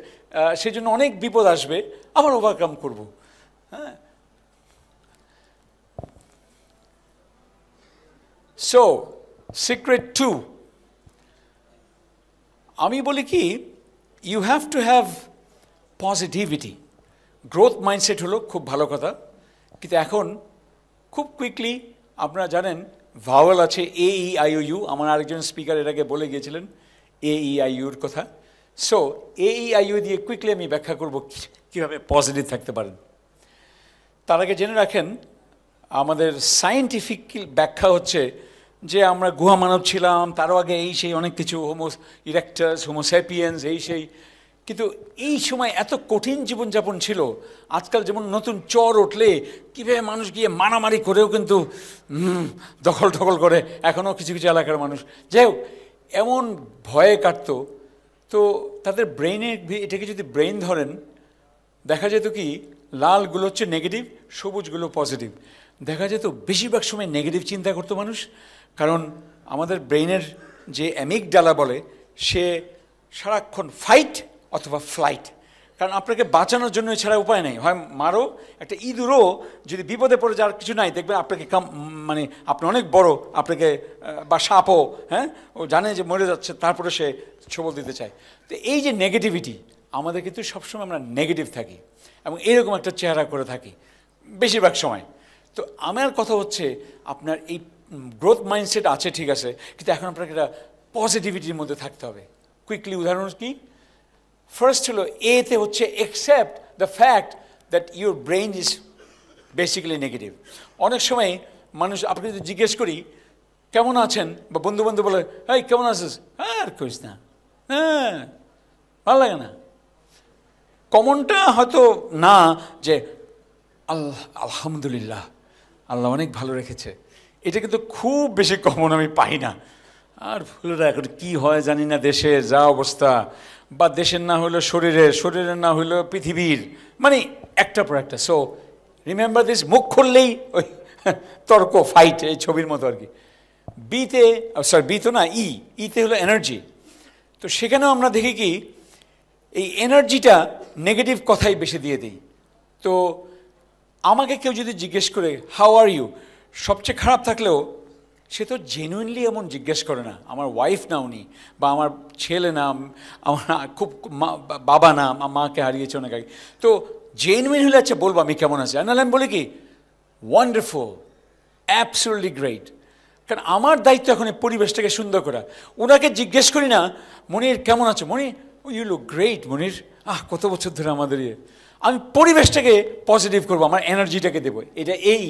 সেই জন্য অনেক বিপদ আসবে আবার ওভারকাম করব হ্যাঁ সো সিক্রেট টু আমি বলি কি you have to have positivity growth mindset হলো খুব ভালো কথা কিন্তু এখন খুব কুইকলি আপনারা জানেন ভাওয়াল আছে এ ই আই ইউ আমার আরেকজন স্পিকার এর আগে বলে গিয়েছিলেন এ ই আই ইউর কথা সো এ ই আই ইউ দিয়ে কুইকলি আমি ব্যাখ্যা করব কীভাবে পজিটিভ থাকতে পারেন তার আগে জেনে রাখেন আমাদের সায়েন্টিফিক ব্যাখ্যা হচ্ছে যে আমরা গুহা মানব ছিলাম তারও আগে এই সেই অনেক কিছু হোমো ইরেক্টাস হোমোস্যাপিয়েন্স এই সেই কিন্তু এই সময় এত কঠিন জীবনযাপন ছিল আজকাল যেমন নতুন চর উঠলে কীভাবে মানুষ গিয়ে মারামারি করেও কিন্তু দখল টখল করে এখনও কিছু কিছু এলাকার মানুষ যাই হোক এমন ভয়ে কাটত তো তাদের ব্রেনের এটাকে যদি ব্রেন ধরেন দেখা যেত কি লালগুলো হচ্ছে নেগেটিভ সবুজগুলো পজিটিভ দেখা যেত বেশিরভাগ সময় নেগেটিভ চিন্তা করতো মানুষ কারণ আমাদের ব্রেইনের যে অ্যামিক ডালা বলে সে সারাক্ষণ ফাইট অথবা ফ্লাইট কারণ আপনাকে বাঁচানোর জন্য এছাড়া উপায় নেই হয় মারো একটা ইঁদুরও যদি বিপদে পড়ে যাওয়ার কিছু নাই দেখবেন আপনাকে কাম মানে আপনি অনেক বড় আপনাকে বা সাপও হ্যাঁ ও জানে যে মরে যাচ্ছে তারপরে সে ছবল দিতে চায় তো এই যে নেগেটিভিটি আমাদের কিন্তু সবসময় আমরা নেগেটিভ থাকি এবং এরকম একটা চেহারা করে থাকি বেশিরভাগ সময় তো আমার কথা হচ্ছে আপনার এই গ্রোথ মাইন্ডসেট আছে ঠিক আছে কিন্তু এখন আপনাকে একটা পজিটিভিটির মধ্যে থাকতে হবে কুইকলি উদাহরণ কি ফার্স্ট হলো এতে হচ্ছে accept the fact that your brain is basically negative অনেক সময় মানুষ আপনি যদি জিজ্ঞেস করি কেমন আছেন বা বন্ধু বান্ধব বলে এই কেমন আছিস আর কইস না হ্যাঁ ভালো লাগে না কমনটা হয়তো না যে আল্লাহ আলহামদুলিল্লাহ আল্লাহ অনেক ভালো রেখেছে এটা কিন্তু খুব বেশি কমন আমি পাই না আর ফুলেরা এখন কি হয় জানি না দেশে যা অবস্থা বা দেশের না হইলো শরীরের শরীরের না হলো পৃথিবীর মানে একটা পর একটা সো রিমেম্বার দিস মুখ খুললেই ওই তর্ক ফাইট এই ছবির মতো আর কি বিতে সরি বি তো না ই e, ইতে e হলো এনার্জি তো সেখানেও আমরা দেখি কি এই এনার্জিটা নেগেটিভ কথাই বেশি দিয়ে দিই তো আমাকে কেউ যদি জিজ্ঞেস করে হাউ আর ইউ সবচেয়ে খারাপ থাকলেও সে তো জেনুইনলি এমন জিজ্ঞেস করে না আমার ওয়াইফ না উনি বা আমার ছেলে না আমার খুব বাবা না মাকে হারিয়েছে অনেক আগে তো জেনুইন হলে আচ্ছা বলবো আমি কেমন আছি আর আমি বলি কি ওয়ান্ডারফুল অ্যাপসুলি গ্রেট কারণ আমার দায়িত্ব এখন এই পরিবেশটাকে সুন্দর করা ওনাকে জিজ্ঞেস করি না মনির কেমন আছো Monir you look great Monir আহ কত বছর ধরে আমাদের ইয়ে আমি পরিবেশটাকে পজিটিভ করবো আমার এনার্জিটাকে দেবো এটা এই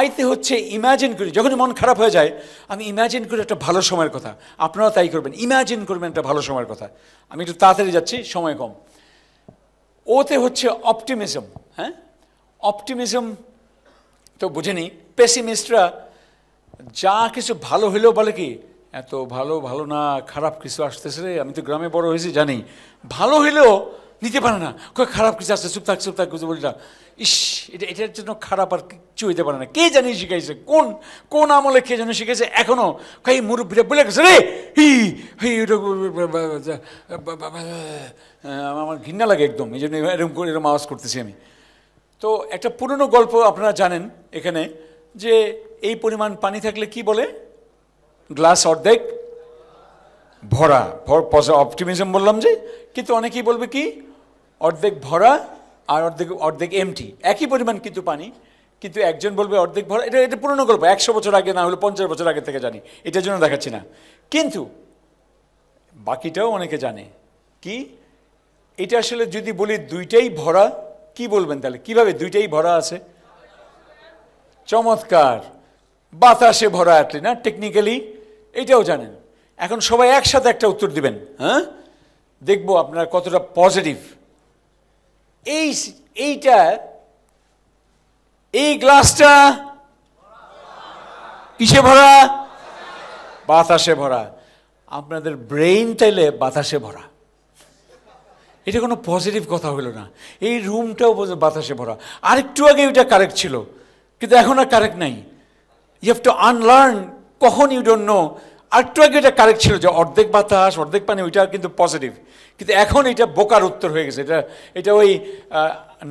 আইতে হচ্ছে ইম্যাজিন করি যখন মন খারাপ হয়ে যায় আমি ইম্যাজিন করি একটা ভালো সময়ের কথা আপনারা তাই করবেন ইম্যাজিন করবেন একটা ভালো সময়ের কথা আমি একটু তাড়াতাড়ি যাচ্ছি সময় কম ওতে হচ্ছে অপটিমিজম হ্যাঁ অপটিমিজম তো বুঝেনি পেসিমিস্টরা যা কিছু ভালো হইলেও বলে কি এত ভালো ভালো না খারাপ কিছু আসতেছে রে আমি তো গ্রামে বড় হয়েছি জানি ভালো হইলেও নিতে পারে না খুব খারাপ কিছু আছে চুপ থাক চুপ থাক কিছু বলি না ইস এটা এটার জন্য খারাপ আর কিচ্ছু হইতে পারে না কে জানি শিখাইছে কোন কোন আমলে কে জানি শিখেছে এখনও কই মুরব্বীরা বলে গেছে রে হি হি আমার ঘৃণা লাগে একদম এই জন্য এরকম করে এরকম আওয়াজ করতেছি আমি তো একটা পুরনো গল্প আপনারা জানেন এখানে যে এই পরিমাণ পানি থাকলে কি বলে গ্লাস অর্ধেক ভরা অপটিমিজম বললাম যে কিন্তু অনেকেই বলবে কি অর্ধেক ভরা আর অর্ধেক অর্ধেক এমটি একই পরিমাণ কিন্তু পানি কিন্তু একজন বলবে অর্ধেক ভরা এটা এটা পুরনো গল্প একশো বছর আগে না হলে পঞ্চাশ বছর আগে থেকে জানি এটার জন্য দেখাচ্ছি না কিন্তু বাকিটাও অনেকে জানে কি এটা আসলে যদি বলি দুইটাই ভরা কি বলবেন তাহলে কিভাবে দুইটাই ভরা আছে চমৎকার বাতাসে ভরা আটলি না টেকনিক্যালি এটাও জানেন এখন সবাই একসাথে একটা উত্তর দিবেন হ্যাঁ দেখবো আপনারা কতটা পজিটিভ এই এইটা এই গ্লাসটা কিসে ভরা বাতাসে ভরা আপনাদের ব্রেইন তাইলে বাতাসে ভরা এটা কোনো পজিটিভ কথা হলো না এই রুমটাও বাতাসে ভরা আরেকটু আগে ওইটা কারেক্ট ছিল কিন্তু এখন আর কারেক্ট নাই ইউ হ্যাভ টু আনলার্ন কখন ইউ ডোন্ট নো আরেকটু আগে ওইটা কারেক্ট ছিল যে অর্ধেক বাতাস অর্ধেক পানি ওইটা কিন্তু পজিটিভ কিন্তু এখন এটা বোকার উত্তর হয়ে গেছে এটা এটা ওই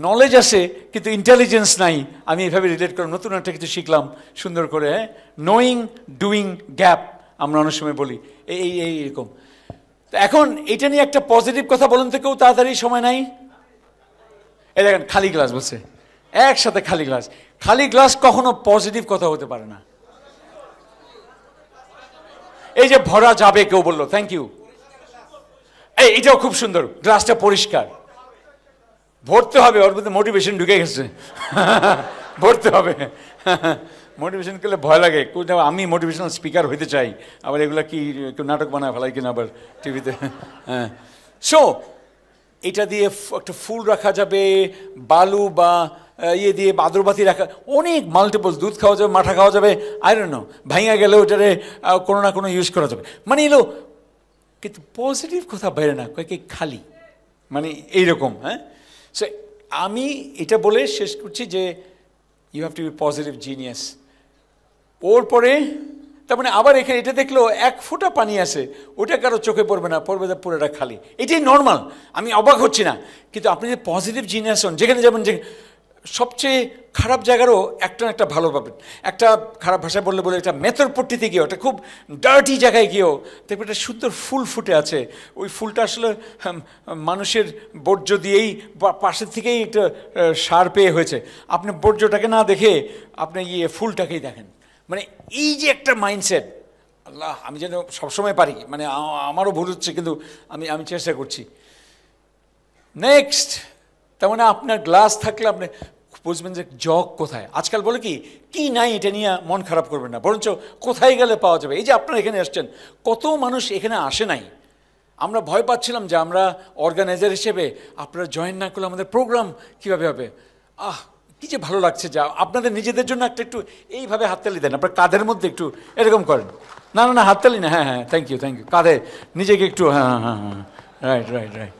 নলেজ আছে কিন্তু ইন্টেলিজেন্স নাই আমি এভাবে রিলেট করলাম নতুন একটা কিছু শিখলাম সুন্দর করে হ্যাঁ নোয়িং ডুইং গ্যাপ আমরা অনেক সময় বলি এই এই এরকম তো এখন এটা নিয়ে একটা পজিটিভ কথা বলেন তো কেউ তাড়াতাড়ি সময় নাই এই দেখেন খালি গ্লাস বলছে একসাথে খালি গ্লাস খালি গ্লাস কখনো পজিটিভ কথা হতে পারে না এই যে ভরা যাবে কেউ বললো থ্যাংক ইউ এই এটাও খুব সুন্দর গ্লাসটা পরিষ্কার ভরতে হবে ওর মধ্যে মোটিভেশন ঢুকে গেছে ভরতে হবে মোটিভেশন করলে ভয় লাগে আমি মোটিভেশনাল স্পিকার হইতে চাই আবার এগুলো কি নাটক বানায় ফেলাই কিনা আবার টিভিতে হ্যাঁ সো এটা দিয়ে একটা ফুল রাখা যাবে বালু বা ইয়ে দিয়ে আদরবাতি রাখা অনেক মাল্টিপল দুধ খাওয়া যাবে মাঠা খাওয়া যাবে আয়রন ভাইয়া ভাঙা গেলেও কোনো না কোনো ইউজ করা যাবে মানে এলো কিন্তু পজিটিভ কথা বাইরে না কয়েকে খালি মানে এইরকম হ্যাঁ সো আমি এটা বলে শেষ করছি যে you have to be positive genius ওর পরে তার মানে আবার এখানে এটা দেখলো এক ফোঁটা পানি আছে ওটা কারো চোখে পড়বে না পড়বে পুরোটা খালি এটাই নর্মাল আমি অবাক হচ্ছি না কিন্তু আপনি যে পজিটিভ জিনিয়াস হন যেখানে যাবেন যে সবচেয়ে খারাপ জায়গারও একটা একটা ভালো পাবেন একটা খারাপ ভাষায় বললে বলে একটা মেথর পট্টিতে গিয়েও একটা খুব ডার্টি জায়গায় গিয়েও দেখবে একটা সুন্দর ফুল ফুটে আছে ওই ফুলটা আসলে মানুষের বর্জ্য দিয়েই বা পাশের থেকেই একটা সার পেয়ে হয়েছে আপনি বর্জ্যটাকে না দেখে আপনি ইয়ে ফুলটাকেই দেখেন মানে এই যে একটা মাইন্ডসেট আল্লাহ আমি যেন সবসময় পারি মানে আমারও ভুল হচ্ছে কিন্তু আমি আমি চেষ্টা করছি নেক্সট তেমন মানে আপনার গ্লাস থাকলে আপনি বুঝবেন যে জগ কোথায় আজকাল বলে কি কি নাই এটা নিয়ে মন খারাপ করবেন না বরঞ্চ কোথায় গেলে পাওয়া যাবে এই যে আপনারা এখানে আসছেন কত মানুষ এখানে আসে নাই আমরা ভয় পাচ্ছিলাম যে আমরা অর্গানাইজার হিসেবে আপনারা জয়েন না করলে আমাদের প্রোগ্রাম কীভাবে হবে আহ কি যে ভালো লাগছে যা আপনাদের নিজেদের জন্য একটা একটু এইভাবে হাততালি দেন আপনার কাঁধের মধ্যে একটু এরকম করেন না না না হাততালি না হ্যাঁ হ্যাঁ থ্যাংক ইউ থ্যাংক ইউ কাঁধে নিজেকে একটু হ্যাঁ হ্যাঁ হ্যাঁ রাইট রাইট রাইট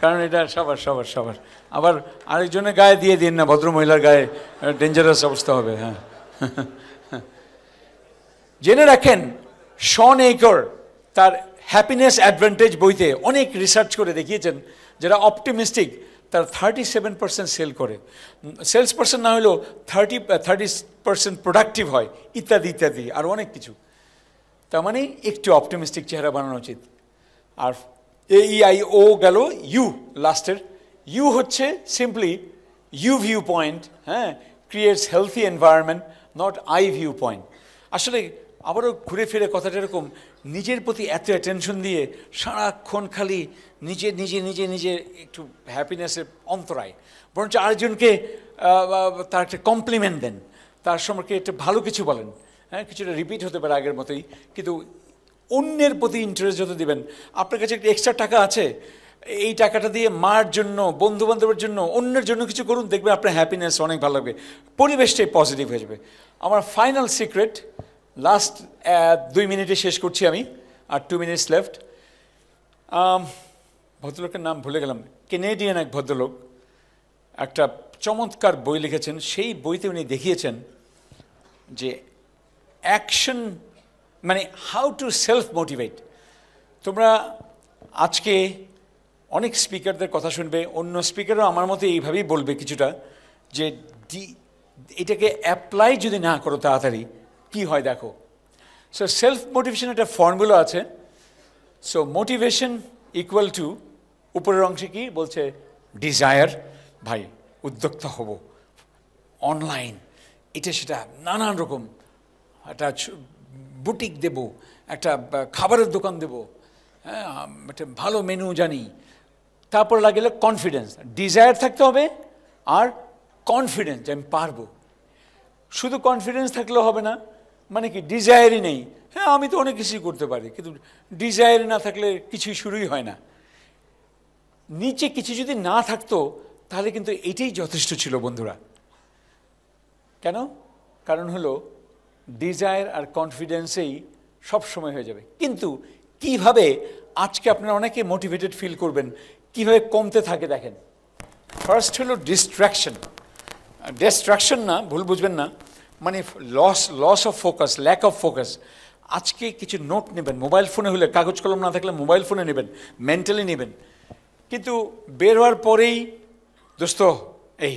কারণ এটা সবার সবার সবার আবার আরেকজনের গায়ে দিয়ে দিন না ভদ্রমহিলার গায়ে ডেঞ্জারাস অবস্থা হবে হ্যাঁ জেনে রাখেন শন একর তার হ্যাপিনেস অ্যাডভান্টেজ বইতে অনেক রিসার্চ করে দেখিয়েছেন যারা অপটিমিস্টিক তার থার্টি সেভেন পার্সেন্ট সেল করে সেলস পার্সেন্ট না হলেও থার্টি থার্টি পার্সেন্ট প্রোডাক্টিভ হয় ইত্যাদি ইত্যাদি আর অনেক কিছু তার মানে একটু অপটিমিস্টিক চেহারা বানানো উচিত আর এইআইও e গেল ইউ লাস্টের ইউ হচ্ছে সিম্পলি ইউ ভিউ পয়েন্ট হ্যাঁ creates healthy environment not I viewpoint আসলে আবারও ঘুরে ফিরে কথাটা এরকম নিজের প্রতি এত অ্যাটেনশন দিয়ে সারাক্ষণ খালি নিজে নিজে নিজে নিজে একটু হ্যাপিনেসের অন্তরায় বরঞ্চ আরেকজনকে তার একটা কমপ্লিমেন্ট দেন তার সম্পর্কে একটা ভালো কিছু বলেন হ্যাঁ কিছুটা রিপিট হতে পারে আগের মতোই কিন্তু অন্যের প্রতি ইন্টারেস্ট যত দেবেন আপনার কাছে একটা এক্সট্রা টাকা আছে এই টাকাটা দিয়ে মার জন্য বন্ধু বান্ধবের জন্য অন্যের জন্য কিছু করুন দেখবেন আপনার হ্যাপিনেস অনেক ভালো লাগবে পরিবেশটাই পজিটিভ হয়ে যাবে আমার ফাইনাল সিক্রেট লাস্ট দুই মিনিটে শেষ করছি আমি আর টু মিনিটস লেফট ভদ্রলোকের নাম ভুলে গেলাম কেনেডিয়ান এক ভদ্রলোক একটা চমৎকার বই লিখেছেন সেই বইতে উনি দেখিয়েছেন যে অ্যাকশন মানে হাউ টু সেলফ মোটিভেট তোমরা আজকে অনেক স্পিকারদের কথা শুনবে অন্য স্পিকারও আমার মতে এইভাবেই বলবে কিছুটা যে ডি এটাকে অ্যাপ্লাই যদি না করো তাড়াতাড়ি কি হয় দেখো সো সেলফ মোটিভেশন একটা ফর্মুলা আছে সো মোটিভেশন ইকুয়াল টু উপরের অংশে কি বলছে ডিজায়ার ভাই উদ্যোক্তা হব অনলাইন এটা সেটা নানান রকম একটা বুটিক দেব একটা খাবারের দোকান দেব হ্যাঁ একটা ভালো মেনু জানি তারপর লাগলে কনফিডেন্স ডিজায়ার থাকতে হবে আর কনফিডেন্স আমি পারবো শুধু কনফিডেন্স থাকলেও হবে না মানে কি ডিজায়ারই নেই হ্যাঁ আমি তো অনেক কিছুই করতে পারি কিন্তু ডিজায়ার না থাকলে কিছুই শুরুই হয় না নিচে কিছু যদি না থাকতো তাহলে কিন্তু এটাই যথেষ্ট ছিল বন্ধুরা কেন কারণ হলো ডিজায়ার আর কনফিডেন্সেই সব সময় হয়ে যাবে কিন্তু কিভাবে আজকে আপনারা অনেকে মোটিভেটেড ফিল করবেন কিভাবে কমতে থাকে দেখেন ফার্স্ট হলো ডিস্ট্র্যাকশন ডিস্ট্র্যাকশন না ভুল বুঝবেন না মানে loss loss of focus lack of focus আজকে কিছু নোট নেবেন মোবাইল ফোনে হলে কাগজ কলম না থাকলে মোবাইল ফোনে নেবেন মেন্টালি নেবেন কিন্তু বের হওয়ার পরেই দোস্ত এই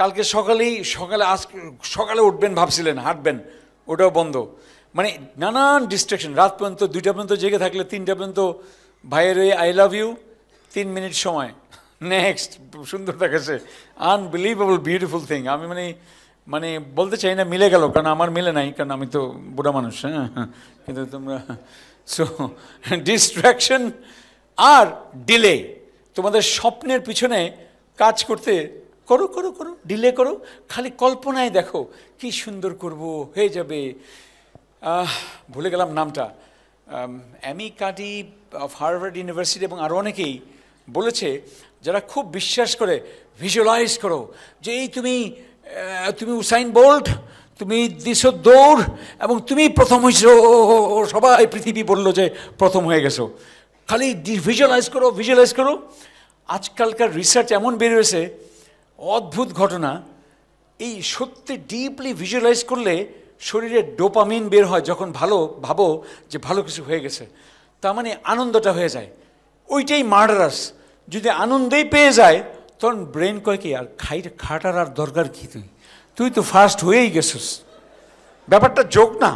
কালকে সকালেই সকালে আজ সকালে উঠবেন ভাবছিলেন হাঁটবেন ওটাও বন্ধ মানে নানান ডিস্ট্রাকশন রাত পর্যন্ত দুইটা পর্যন্ত জেগে থাকলে তিনটা পর্যন্ত ভাইয়ের আই লাভ ইউ তিন মিনিট সময় নেক্সট সুন্দর দেখাচ্ছে আনবিলিভেবল বিউটিফুল থিং আমি মানে মানে বলতে চাই না মিলে গেল কারণ আমার মিলে নাই কারণ আমি তো বুড়া মানুষ হ্যাঁ কিন্তু তোমরা সো ডিস্ট্র্যাকশন আর ডিলে তোমাদের স্বপ্নের পিছনে কাজ করতে করো করো করো ডিলে করো খালি কল্পনায় দেখো কি সুন্দর করব হয়ে যাবে ভুলে গেলাম নামটা Amy Cuddy of Harvard University এবং আরও অনেকেই বলেছে যারা খুব বিশ্বাস করে ভিজুয়ালাইজ করো যে এই তুমি তুমি উসাইন বোল্ট তুমি দিশো দৌড় এবং তুমি প্রথম হয়েছো সবাই পৃথিবী বললো যে প্রথম হয়ে গেছো খালি ভিজুয়ালাইজ করো ভিজুয়ালাইজ করো আজকালকার রিসার্চ এমন বেরিয়েছে অদ্ভুত ঘটনা এই সত্যি ডিপলি ভিজুয়ালাইজ করলে শরীরে ডোপামিন বের হয় যখন ভালো ভাবো যে ভালো কিছু হয়ে গেছে তার মানে আনন্দটা হয়ে যায় ওইটাই মার্ডারাস যদি আনন্দেই পেয়ে যায় তখন ব্রেন কয় কি আর খাই খাটার আর দরকার কি তুই তুই তো ফার্স্ট হয়েই গেছিস ব্যাপারটা জোক না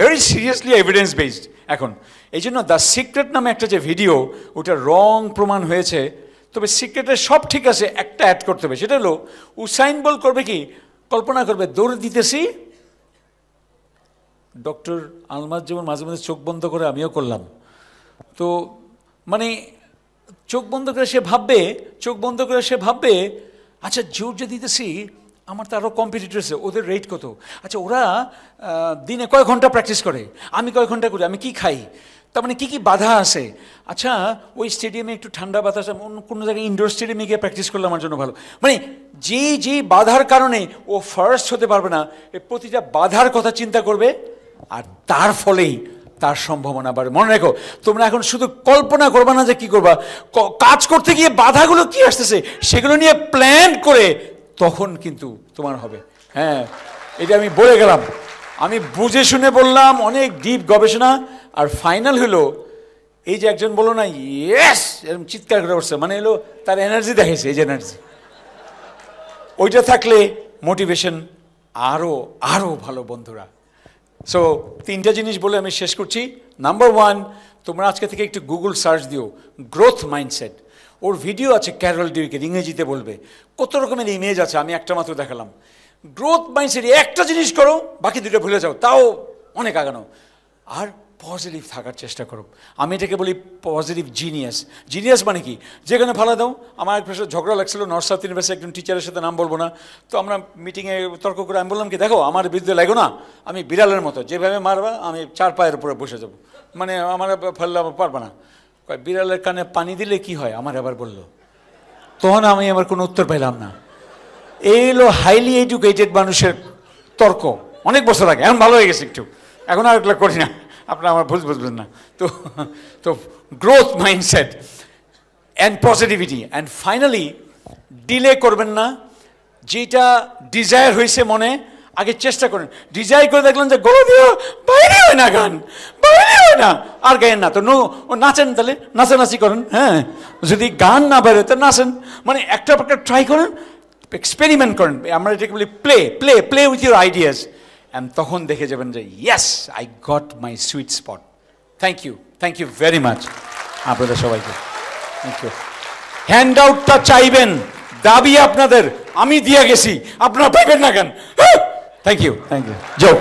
ভেরি সিরিয়াসলি এভিডেন্স বেসড এখন এই জন্য দ্য সিক্রেট নামে একটা যে ভিডিও ওটা রং প্রমাণ হয়েছে তবে সিক্রেটের সব ঠিক আছে একটা অ্যাড করতে হবে সেটা হলো উসাইন বল করবে কি কল্পনা করবে দৌড় দিতেছি ডক্টর আলমাজ যেমন মাঝে মাঝে চোখ বন্ধ করে আমিও করলাম তো মানে চোখ বন্ধ করে সে ভাববে চোখ বন্ধ করে সে ভাববে আচ্ছা জোর যে দিতেছি আমার তো আরও কম্পিটিটর আছে ওদের রেট কত আচ্ছা ওরা দিনে কয় ঘন্টা প্র্যাকটিস করে আমি কয় ঘন্টা করি আমি কি খাই তার মানে কী কী বাধা আছে আচ্ছা ওই স্টেডিয়ামে একটু ঠান্ডা বাতাস অন্য কোনো জায়গায় ইনডোর স্টেডিয়ামে গিয়ে প্র্যাকটিস করলে আমার জন্য ভালো মানে যে যে বাধার কারণে ও ফার্স্ট হতে পারবে না প্রতিটা বাধার কথা চিন্তা করবে আর তার ফলেই তার সম্ভাবনা বাড়ে মনে রেখো তোমরা এখন শুধু কল্পনা করবা না যে কী করবা কাজ করতে গিয়ে বাধাগুলো কি আসতেছে সেগুলো নিয়ে প্ল্যান করে তখন কিন্তু তোমার হবে হ্যাঁ এটা আমি বলে গেলাম আমি বুঝে শুনে বললাম অনেক ডিপ গবেষণা আর ফাইনাল হলো এই যে একজন বলো না ইয়েস এরকম চিৎকার করে উঠছে মানে হলো তার এনার্জি দেখেছে এই যে এনার্জি ওইটা থাকলে মোটিভেশন আরও আরও ভালো বন্ধুরা সো তিনটা জিনিস বলে আমি শেষ করছি নাম্বার ওয়ান তোমরা আজকে থেকে একটু গুগল সার্চ দিও গ্রোথ মাইন্ডসেট ওর ভিডিও আছে ক্যারল ডিউকের ইংরেজিতে বলবে কত রকমের ইমেজ আছে আমি একটা মাত্র দেখালাম গ্রোথ মাইন্ডসেট একটা জিনিস করো বাকি দুটো ভুলে যাও তাও অনেক আগানো আর পজিটিভ থাকার চেষ্টা করো আমি এটাকে বলি পজিটিভ জিনিয়াস জিনিয়াস মানে কি যেখানে ভালো দাও আমার এক ভাষা ঝগড়া লাগছিল নর্থ সাউথ ইউনিভার্সিটি একজন টিচারের সাথে নাম বলবো না তো আমরা মিটিংয়ে তর্ক করে আমি বললাম কি দেখো আমার বিরুদ্ধে লাগো না আমি বিড়ালের মতো যেভাবে মারবা আমি চার পায়ের উপরে বসে যাবো মানে আমার ফেললাম পারবো না বিড়ালের কানে পানি দিলে কি হয় আমার আবার বললো তখন আমি আমার কোনো উত্তর পেলাম না এই হলো হাইলি এডুকেটেড মানুষের তর্ক অনেক বছর আগে এখন ভালো হয়ে গেছে একটু এখন আর এগুলো করি না আপনারা আমার ভুল বুঝবেন না তো তো growth mindset and positivity and finally delay করবেন না যেটা ডিজায়ার হয়েছে মনে আগে চেষ্টা করেন ডিজায়ার করে দেখলেন যে গো দিও বাইরে হয় না গান বাইরে হয় না আর গায়েন না তো নো ও নাচেন তাহলে নাচানাচি করেন হ্যাঁ যদি গান না বাইরে তো নাচেন মানে একটা একটা ট্রাই করেন এক্সপেরিমেন্ট করেন আমরা এটাকে বলি play play play with your ideas and তখন দেখে যাবেন যে yes I got my sweet spot thank you thank you very much আপনাদের সবাইকে থ্যাংক ইউ হ্যান্ড আউটটা চাইবেন দাবি আপনাদের আমি দিয়ে গেছি আপনারা পাইবেন না কেন থ্যাংক ইউ থ্যাংক ইউ যোগ